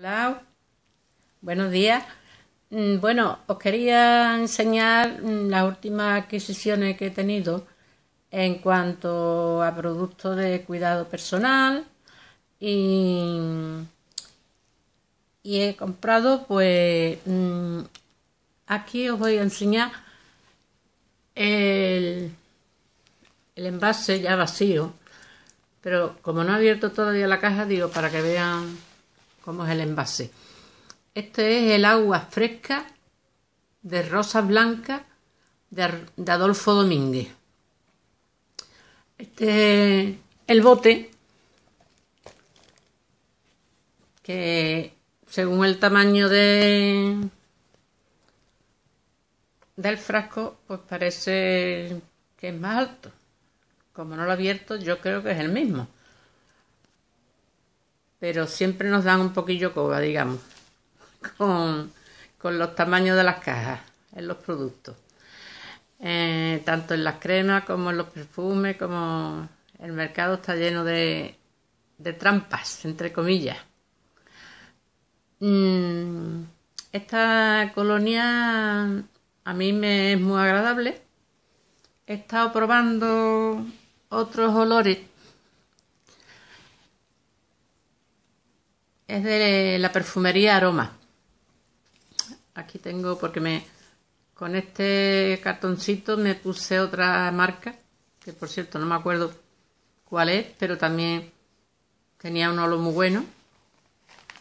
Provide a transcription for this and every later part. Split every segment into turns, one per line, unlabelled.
Hola, buenos días. Mm, bueno, os quería enseñar mm, las últimas adquisiciones que he tenido en cuanto a productos de cuidado personal y, he comprado pues mm, aquí os voy a enseñar el, el envase ya vacío pero como no he abierto todavía la caja digo para que vean como es el envase. Este es el agua fresca de rosa blanca de, Adolfo Domínguez. Este es el bote que según el tamaño de del frasco pues parece que es más alto. Como no lo he abierto, yo creo que es el mismo pero siempre nos dan un poquillo coba, digamos, con, los tamaños de las cajas en los productos. Eh, tanto en las cremas como en los perfumes, como el mercado está lleno de, de trampas, entre comillas. Mm, esta colonia a mí me es muy agradable. He estado probando otros olores es de la perfumería Aroma. Aquí tengo, porque me con este cartoncito me puse otra marca, que por cierto no me acuerdo cuál es, pero también tenía un olor muy bueno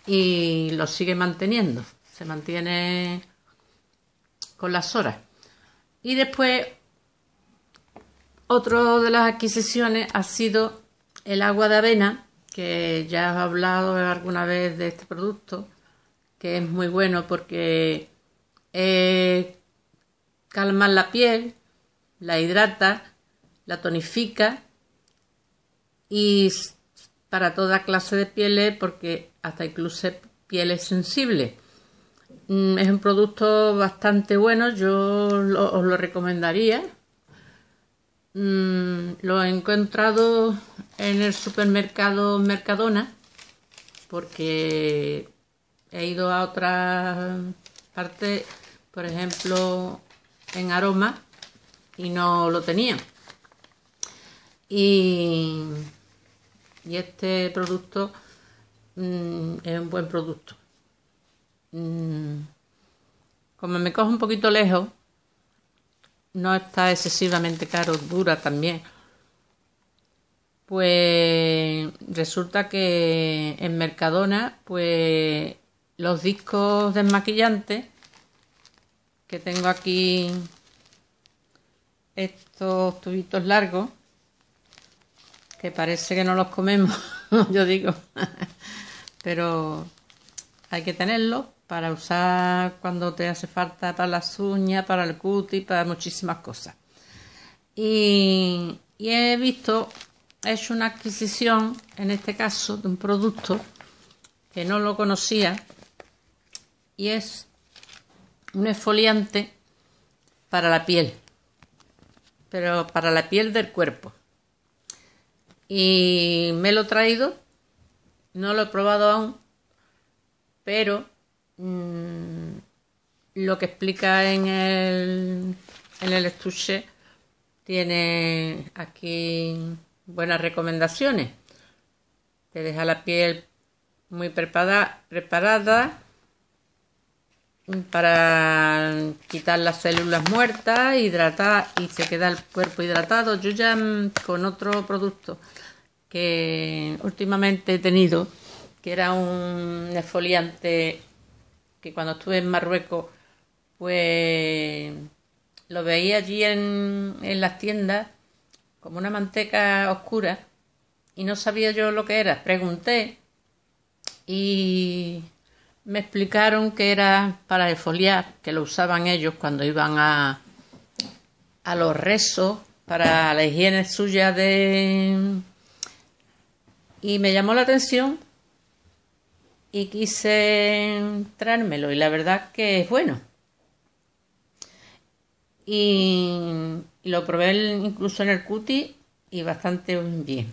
y lo sigue manteniendo. Se mantiene con las horas. Y después, otro de las adquisiciones ha sido el agua de avena que ya has hablado alguna vez de este producto, que es muy bueno porque calma la piel, la hidrata, la tonifica y para toda clase de pieles, porque hasta incluso pieles sensibles. Mm, es un producto bastante bueno, yo os lo recomendaría. Mm, lo he encontrado en el supermercado Mercadona porque he ido a otra parte, por ejemplo, en Aroma y no lo tenía. Y, y este producto mm, es un buen producto. Mm, como me cojo un poquito lejos, no está excesivamente caro, dura también pues resulta que en Mercadona, pues los discos desmaquillantes que tengo aquí estos tubitos largos que parece que no los comemos, yo digo, pero hay que tenerlos para usar cuando te hace falta para las uñas, para el cutis, para muchísimas cosas. Y, y he visto es una adquisición, en este caso, de un producto que no lo conocía y es un esfoliante para la piel, pero para la piel del cuerpo. Y me lo he traído, no lo he probado aún, pero mm, lo que explica en el, en el estuche tiene aquí buenas recomendaciones. Te deja la piel muy preparada, mm, para quitar las células muertas, hidratar y se queda el cuerpo hidratado. Yo ya mm, con otro producto que últimamente he tenido, que era un exfoliante que cuando estuve en Marruecos, pues lo veía allí en las tiendas como una manteca oscura, y no sabía yo lo que era. Pregunté y me explicaron que era para exfoliar, que lo usaban ellos cuando iban a, a los rezos para la higiene suya de... Y me llamó la atención y quise trármelo y la verdad que es bueno. Y lo probé incluso en el cuti y bastante bien.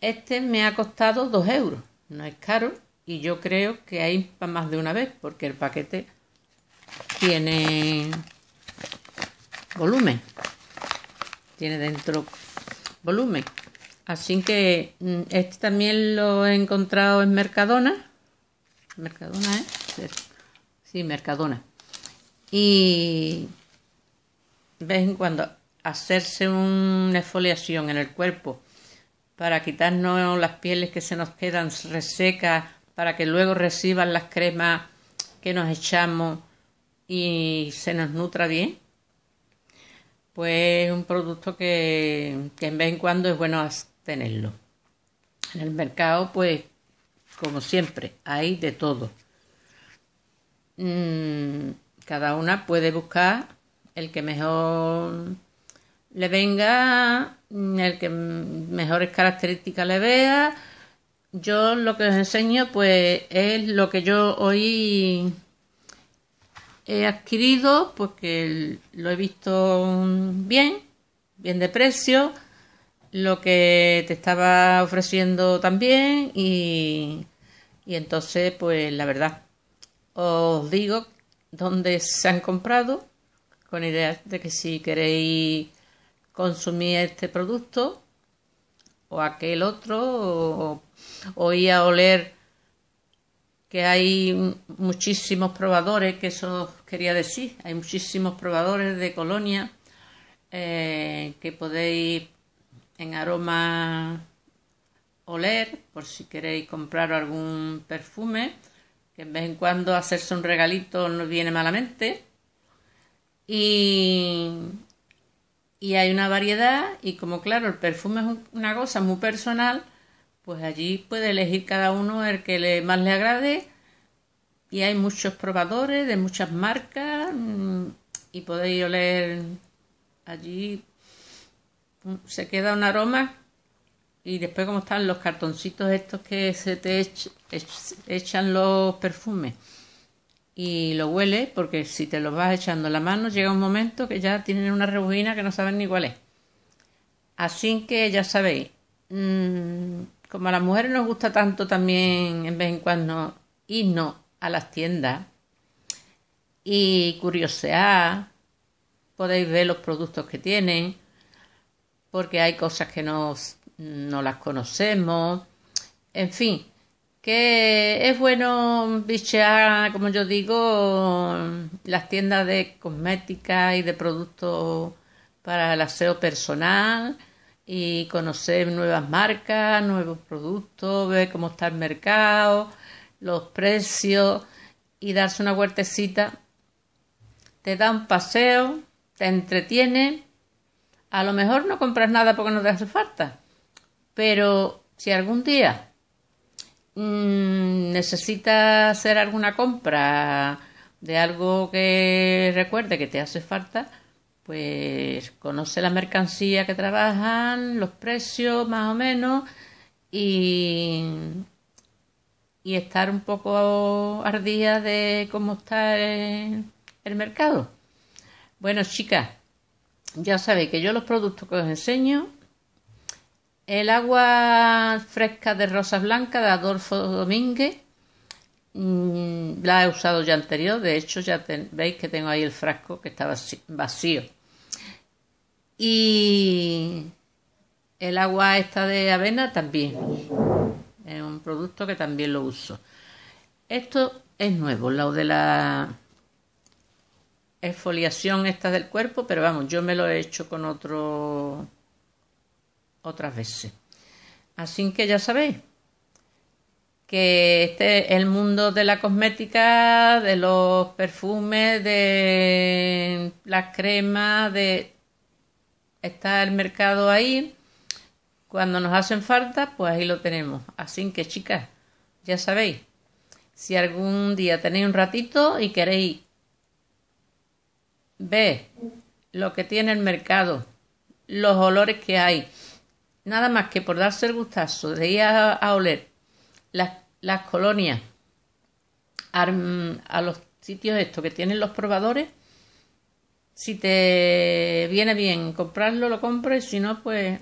Este me ha costado 2 euros, no es caro y yo creo que hay más de una vez porque el paquete tiene volumen, tiene dentro volumen. Así que mm, este también lo he encontrado en Mercadona. Mercadona, ¿eh? Sí, Mercadona. Y vez en cuando hacerse una exfoliación en el cuerpo para quitarnos las pieles que se nos quedan resecas, para que luego reciban las cremas que nos echamos y se nos nutra bien, pues un producto que, en vez en cuando es bueno tenerlo. En el mercado, pues, como siempre, hay de todo. Mm, cada una puede buscar el que mejor le venga, el que mejores características le vea. Yo lo que os enseño pues es lo que yo hoy he adquirido, porque pues, lo he visto bien, bien de precio, lo que te estaba ofreciendo también y, y entonces pues la verdad os digo dónde se han comprado con ideas de que si queréis consumir este producto o aquel otro o, ir a oler que hay muchísimos probadores, que eso quería decir, hay muchísimos probadores de colonia eh, que podéis en aroma oler por si queréis comprar algún perfume, que en vez en cuando hacerse un regalito no viene malamente. Y, y hay una variedad y como claro, el perfume es una cosa muy personal, pues allí puede elegir cada uno el que le, más le agrade y hay muchos probadores de muchas marcas mm, y podéis oler allí mm, se queda un aroma y después como están los cartoncitos estos que se te echan los perfumes y lo huele porque si te lo vas echando la mano llega un momento que ya tienen una rebujina que no saben ni cuál es. Así que ya sabéis, mm, como a las mujeres nos gusta tanto también en vez en cuando irnos a las tiendas y curiosear, podéis ver los productos que tienen, porque hay cosas que no las conocemos, en fin, que es bueno bichear, como yo digo, las tiendas de cosmética y de productos para el aseo personal y conocer nuevas marcas, nuevos productos, ver cómo está el mercado, los precios y darse una huertecita. Te da un paseo, te entretiene. A lo mejor no compras nada porque no te hace falta, pero si algún día Mm, necesitas hacer alguna compra de algo que recuerde que te hace falta, pues conoce la mercancía que trabajan, los precios más o menos y, y estar un poco ardía de cómo está el mercado. Bueno, chicas, ya sabéis que yo los productos que os enseño el agua fresca de rosas Blanca de Adolfo Domínguez mm, la he usado ya anterior, de hecho ya veis que tengo ahí el frasco que estaba vacío. Y el agua esta de avena también. Es un producto que también lo uso. Esto es nuevo, lo de la exfoliación esta del cuerpo, pero vamos, yo me lo he hecho con otro otras veces. Así que ya sabéis que este el mundo de la cosmética, de los perfumes, de las cremas, de está el mercado ahí. Cuando nos hacen falta, pues ahí lo tenemos. Así que chicas, ya sabéis, si algún día tenéis un ratito y queréis ver lo que tiene el mercado, los olores que hay, nada más que por darse el gustazo de ir a, oler las, colonias a, los sitios estos que tienen los probadores, si te viene bien comprarlo, lo compres, si no, pues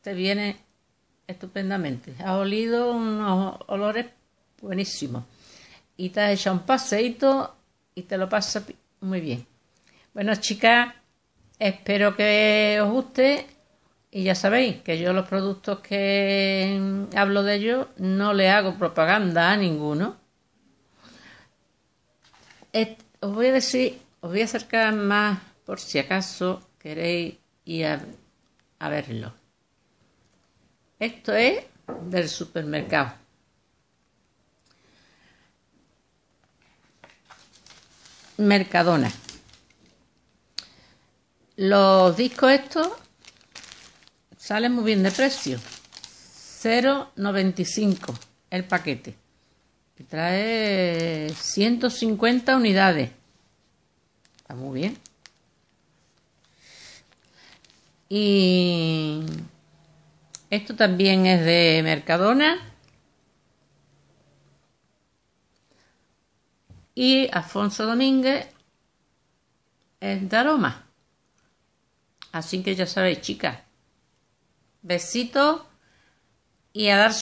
te viene estupendamente. Ha olido unos olores buenísimos y te has un paseito y te lo pasa muy bien. Bueno, chicas, espero que os guste y ya sabéis que yo los productos que hablo de ellos no le hago propaganda a ninguno. Os voy a decir, os voy a acercar más por si acaso queréis ir a, verlo. Esto es del supermercado. Mercadona. Los discos estos Sale muy bien de precio. 0,95 el paquete. Que trae 150 unidades. Está muy bien. Y esto también es de Mercadona. Y Afonso Domínguez es de Aroma. Así que ya sabéis, chicas, Besito y a dar